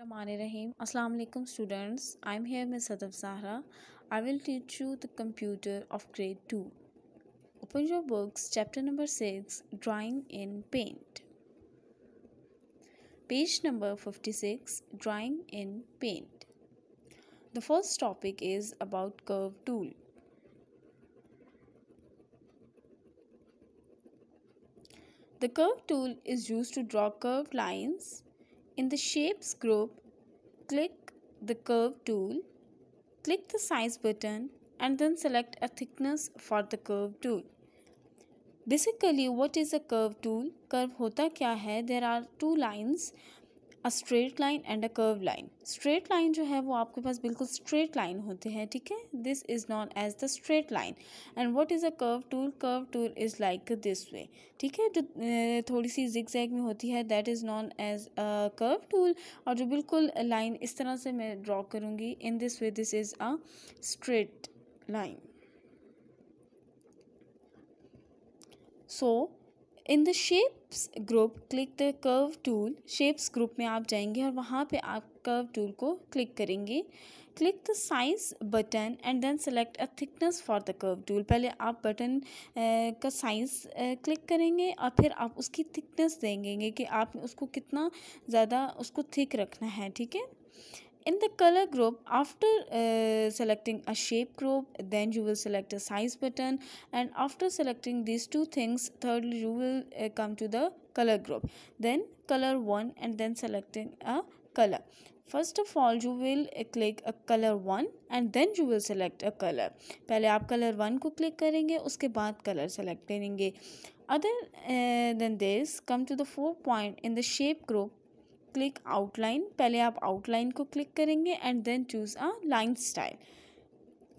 Bismillahirrahmanirrahim. Assalamu alaikum students. I'm here Ms. Sadaf Zahra. I will teach you the computer of grade 2. Open your books chapter number 6 drawing in paint. Page number 56 drawing in paint. The first topic is about curve tool. The curve tool is used to draw curved lines in the Shapes group, click the Curve tool, click the Size button and then select a thickness for the Curve tool. Basically, what is a curve tool? Curve hota kya hai? There are two lines a straight line and a curve line straight line जो है वो आपके पास बिल्कुल straight line होते हैं ठीक है this is known as the straight line and what is a curve tool curve tool is like this way ठीक है जो थोड़ी सी जिग जैग में होती है that is known as a curve tool और जो बिल्कुल लाइन इस तरह से मैं ड्रॉ करूँगी in this way this is a straight line so in the shapes group click the curve tool shapes group में आप जाएंगे और वहाँ पे आप कर्व टूल को क्लिक करेंगे click the size button and then select a thickness for the curve tool पहले आप बटन का साइज क्लिक करेंगे और फिर आप उसकी थिकनेस देंगे कि आप उसको कितना ज़्यादा उसको थिक रखना है ठीक है in the color group after uh, selecting a shape group then you will select a size button and after selecting these two things thirdly you will uh, come to the color group then color one and then selecting a color first of all you will click colour one and then you will select a colour पहले आप colour one को click करेंगे उसके बाद colour select करेंगे uh, than this, come to the four point in the shape group. Click outline पहले आप outline को क्लिक करेंगे and then choose a line style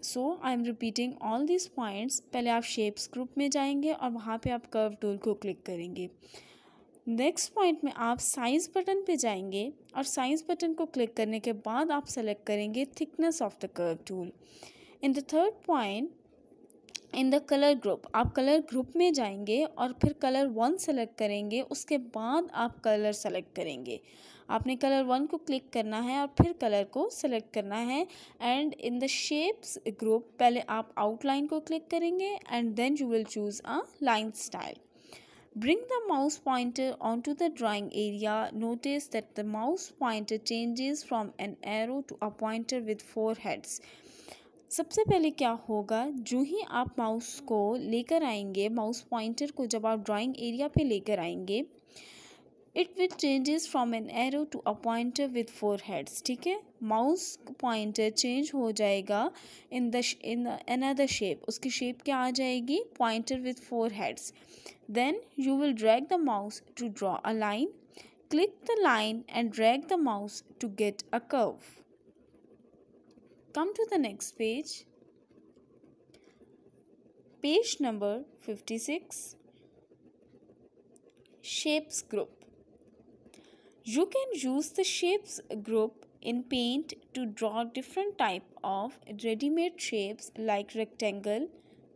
so I am repeating all this points पहले आप shapes group में जाएंगे और वहाँ पे आप कर्व टूल को क्लिक करेंगे नेक्स्ट पॉइंट में आप साइज बटन पे जाएंगे और साइज बटन को क्लिक करने के बाद आप सेलेक्ट करेंगे thickness of the curve tool in the third point in the colour group आप कलर ग्रुप में जाएंगे और फिर कलर वन सेलेक्ट करेंगे उसके बाद आप कलर सेलेक्ट करेंगे आपने कलर वन को क्लिक करना है और फिर कलर को सेलेक्ट करना है and in the shapes group पहले आप आउटलाइन को क्लिक करेंगे and then you will choose a line style Bring the mouse pointer onto the drawing area. Notice that the mouse pointer changes from an arrow to a pointer with four heads. सबसे पहले क्या होगा जो ही आप mouse को लेकर आएंगे mouse pointer को जब आप ड्राइंग एरिया पे लेकर आएंगे it will changes from an arrow to a pointer with four heads ठीक है माउस पॉइंटर चेंज हो जाएगा in the in another shape उसकी शेप क्या आ जाएगी pointer with four heads then you will drag the mouse to draw a line click the line and drag the mouse to get a curve Come to the next page. Page number 56 Shapes Group. You can use the shapes group in paint to draw different type of ready-made shapes like rectangle,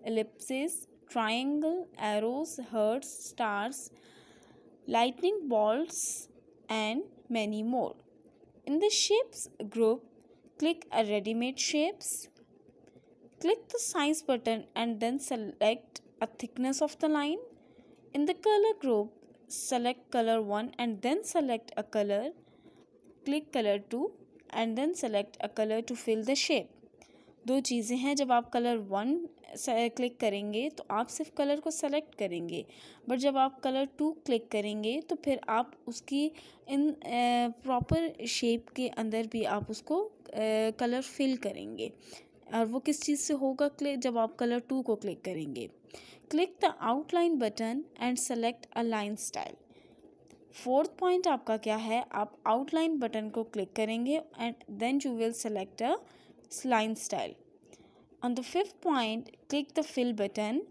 ellipses, triangle, arrows, hearts, stars, lightning bolts and many more. In the shapes group, Click ready-made shapes. Click the size button and then select a thickness of the line. In the color group, select color 1 and then select a color. Click color 2 and then select a color to fill the shape. दो चीज़ें हैं जब आप colour one click करेंगे तो आप सिर्फ colour को सेलेक्ट करेंगे बट जब आप कलर टू क्लिक करेंगे तो फिर आप उसकी इन प्रॉपर शेप के अंदर भी आप उसको कलर फिल करेंगे और वो किस चीज़ से होगा क्लिक जब आप कलर टू को क्लिक करेंगे click the outline button and select a line style fourth point आपका क्या है आप आउटलाइन बटन को क्लिक करेंगे and then you will select a line style on the fifth point click the fill button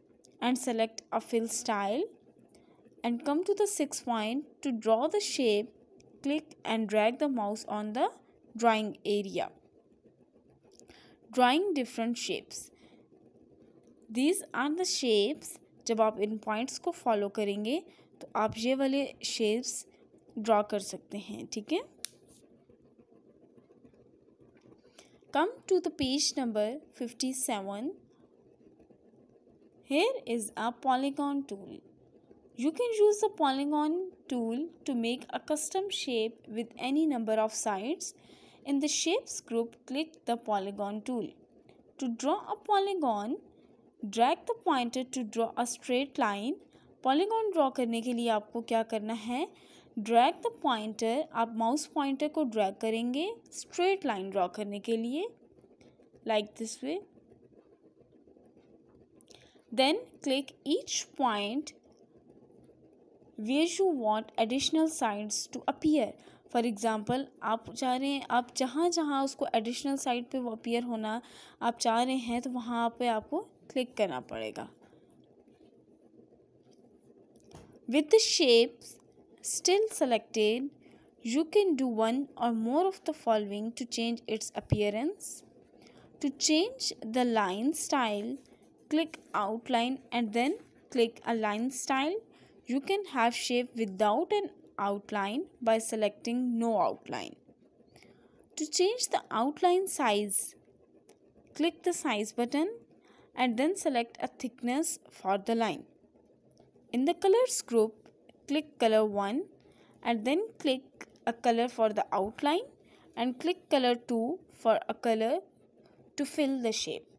and select a fill style and come to the six point to draw the shape click and drag the mouse on the drawing area drawing different shapes these are the shapes जब आप इन points को follow करेंगे तो आप ये वाले shapes draw कर सकते हैं ठीक है come to the page number 57 here is a polygon tool you can use the polygon tool to make a custom shape with any number of sides in the shapes group click the polygon tool to draw a polygon drag the pointer to draw a straight line polygon draw करने के लिए आपको क्या करना है drag the pointer आप mouse pointer को drag करेंगे स्ट्रेट लाइन ड्रॉ करने के लिए like this way then click each point where you want additional sides to appear for example आप चाह रहे हैं आप जहाँ जहाँ उसको एडिशनल साइड पे वो अपीयर होना आप चाह रहे हैं तो वहाँ पे आपको क्लिक करना पड़ेगा with the shapes still selected, you can do one or more of the following to change its appearance. To change the line style, click outline and then click align style. You can have shape without an outline by selecting no outline. To change the outline size, click the size button and then select a thickness for the line. In the colors group, click color 1 and then click a color for the outline and click color 2 for a color to fill the shape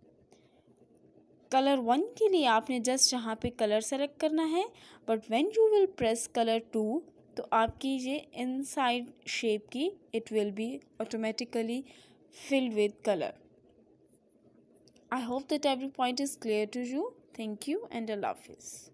Color 1 ke liye aapne just yahan pe color select karna hai but when you will press color 2 to aapki ye inside shape ki it will be automatically filled with color. I hope that every point is clear to you. Thank you and I love you.